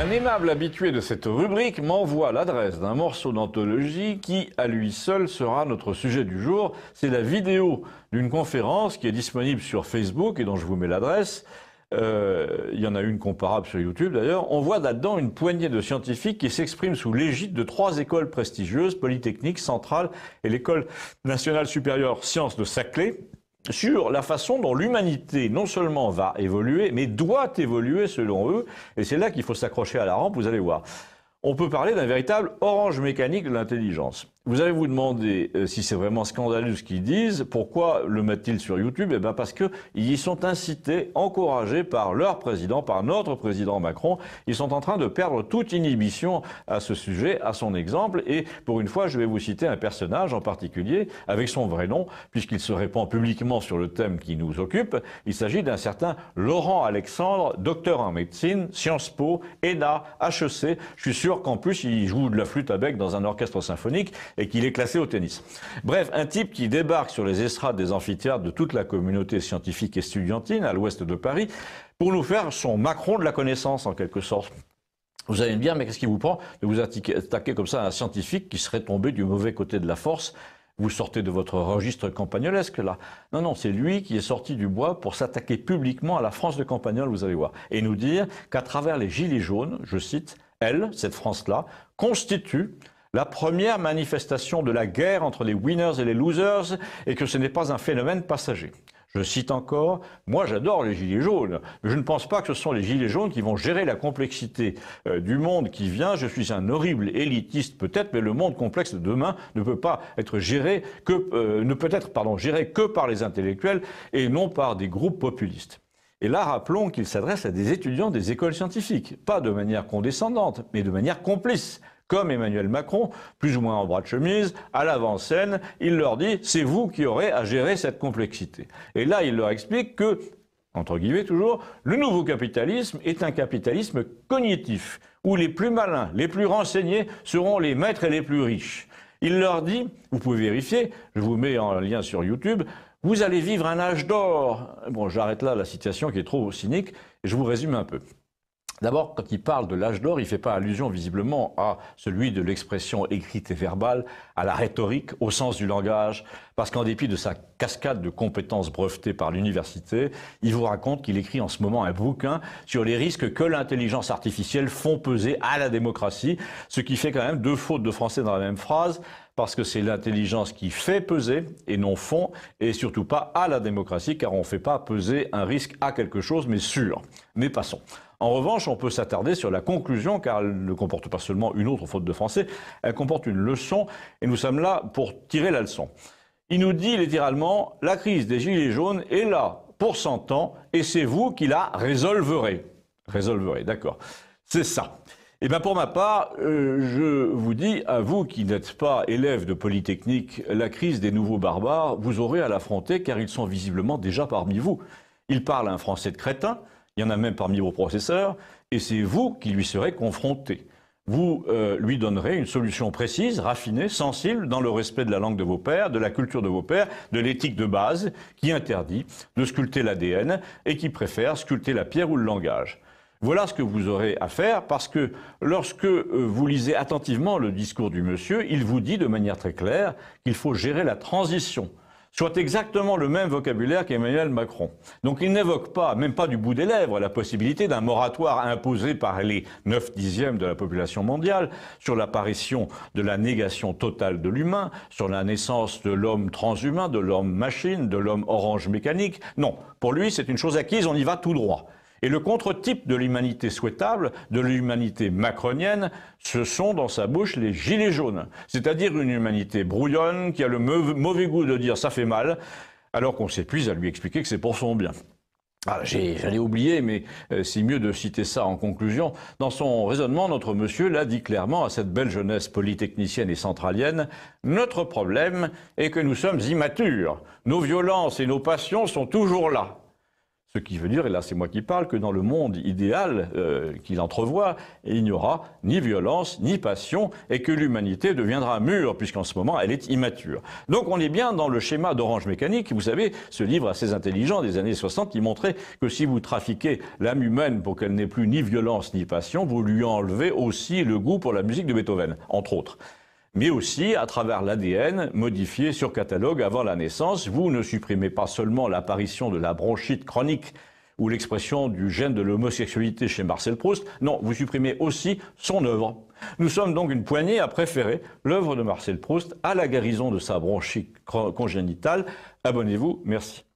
Un aimable habitué de cette rubrique m'envoie l'adresse d'un morceau d'anthologie qui, à lui seul, sera notre sujet du jour. C'est la vidéo d'une conférence qui est disponible sur Facebook et dont je vous mets l'adresse. Euh, il y en a une comparable sur YouTube d'ailleurs. On voit là-dedans une poignée de scientifiques qui s'expriment sous l'égide de trois écoles prestigieuses, Polytechnique, Centrale et l'École nationale supérieure sciences de Saclay sur la façon dont l'humanité non seulement va évoluer, mais doit évoluer selon eux. Et c'est là qu'il faut s'accrocher à la rampe, vous allez voir. On peut parler d'un véritable orange mécanique de l'intelligence. Vous allez vous demander euh, si c'est vraiment scandaleux ce qu'ils disent. Pourquoi le mettent-ils sur YouTube Eh bien parce que ils y sont incités, encouragés par leur président, par notre président Macron. Ils sont en train de perdre toute inhibition à ce sujet, à son exemple. Et pour une fois, je vais vous citer un personnage en particulier avec son vrai nom, puisqu'il se répand publiquement sur le thème qui nous occupe. Il s'agit d'un certain Laurent Alexandre, docteur en médecine, Sciences Po, ENA, HEC. Je suis sûr qu'en plus, il joue de la flûte à bec dans un orchestre symphonique et qu'il est classé au tennis. Bref, un type qui débarque sur les estrades des amphithéâtres de toute la communauté scientifique et estudiantine à l'ouest de Paris pour nous faire son Macron de la connaissance en quelque sorte. Vous allez me dire, mais qu'est-ce qui vous prend de vous attaquer comme ça à un scientifique qui serait tombé du mauvais côté de la force vous sortez de votre registre campagnolesque là. Non, non, c'est lui qui est sorti du bois pour s'attaquer publiquement à la France de Campagnol, vous allez voir, et nous dire qu'à travers les Gilets jaunes, je cite, elle, cette France-là, constitue la première manifestation de la guerre entre les winners et les losers et que ce n'est pas un phénomène passager. Je cite encore, moi j'adore les gilets jaunes, mais je ne pense pas que ce sont les gilets jaunes qui vont gérer la complexité euh, du monde qui vient. Je suis un horrible élitiste peut-être, mais le monde complexe de demain ne peut pas être géré que euh, ne peut être pardon, géré que par les intellectuels et non par des groupes populistes. Et là, rappelons qu'il s'adresse à des étudiants des écoles scientifiques, pas de manière condescendante, mais de manière complice comme Emmanuel Macron, plus ou moins en bras de chemise, à l'avant-scène, il leur dit c'est vous qui aurez à gérer cette complexité. Et là, il leur explique que, entre guillemets toujours, le nouveau capitalisme est un capitalisme cognitif, où les plus malins, les plus renseignés seront les maîtres et les plus riches. Il leur dit, vous pouvez vérifier, je vous mets en lien sur YouTube, vous allez vivre un âge d'or. Bon, j'arrête là la citation qui est trop cynique, et je vous résume un peu. D'abord, quand il parle de l'âge d'or, il ne fait pas allusion visiblement à celui de l'expression écrite et verbale, à la rhétorique, au sens du langage, parce qu'en dépit de sa cascade de compétences brevetées par l'université, il vous raconte qu'il écrit en ce moment un bouquin sur les risques que l'intelligence artificielle font peser à la démocratie, ce qui fait quand même deux fautes de français dans la même phrase parce que c'est l'intelligence qui fait peser et non fond, et surtout pas à la démocratie, car on ne fait pas peser un risque à quelque chose, mais sûr. Mais passons. En revanche, on peut s'attarder sur la conclusion, car elle ne comporte pas seulement une autre faute de français, elle comporte une leçon, et nous sommes là pour tirer la leçon. Il nous dit littéralement, la crise des Gilets jaunes est là pour 100 ans, et c'est vous qui la résolverez. Résolverez, d'accord. C'est ça. Eh bien, pour ma part, euh, je vous dis, à vous qui n'êtes pas élève de Polytechnique, la crise des nouveaux barbares, vous aurez à l'affronter car ils sont visiblement déjà parmi vous. Ils parlent un français de crétin, il y en a même parmi vos professeurs, et c'est vous qui lui serez confronté. Vous euh, lui donnerez une solution précise, raffinée, sensible, dans le respect de la langue de vos pères, de la culture de vos pères, de l'éthique de base, qui interdit de sculpter l'ADN et qui préfère sculpter la pierre ou le langage. Voilà ce que vous aurez à faire parce que lorsque euh, vous lisez attentivement le discours du monsieur, il vous dit de manière très claire qu'il faut gérer la transition soit exactement le même vocabulaire qu'Emmanuel Macron. Donc il n'évoque pas, même pas du bout des lèvres, la possibilité d'un moratoire imposé par les 9 dixièmes de la population mondiale sur l'apparition de la négation totale de l'humain, sur la naissance de l'homme transhumain, de l'homme machine, de l'homme orange mécanique. Non, pour lui c'est une chose acquise, on y va tout droit. Et le contre-type de l'humanité souhaitable, de l'humanité macronienne, ce sont dans sa bouche les gilets jaunes. C'est-à-dire une humanité brouillonne qui a le mauvais goût de dire ça fait mal, alors qu'on s'épuise à lui expliquer que c'est pour son bien. Ah, j'allais oublier, mais c'est euh, mieux de citer ça en conclusion. Dans son raisonnement, notre monsieur l'a dit clairement à cette belle jeunesse polytechnicienne et centralienne, notre problème est que nous sommes immatures. Nos violences et nos passions sont toujours là. Ce qui veut dire, et là c'est moi qui parle, que dans le monde idéal euh, qu'il entrevoit, il n'y aura ni violence, ni passion, et que l'humanité deviendra mûre, puisqu'en ce moment elle est immature. Donc on est bien dans le schéma d'Orange Mécanique. Vous savez, ce livre assez intelligent des années 60 qui montrait que si vous trafiquez l'âme humaine pour qu'elle n'ait plus ni violence, ni passion, vous lui enlevez aussi le goût pour la musique de Beethoven, entre autres mais aussi à travers l'ADN modifié sur catalogue avant la naissance. Vous ne supprimez pas seulement l'apparition de la bronchite chronique ou l'expression du gène de l'homosexualité chez Marcel Proust, non, vous supprimez aussi son œuvre. Nous sommes donc une poignée à préférer l'œuvre de Marcel Proust à la guérison de sa bronchite congénitale. Abonnez-vous, merci.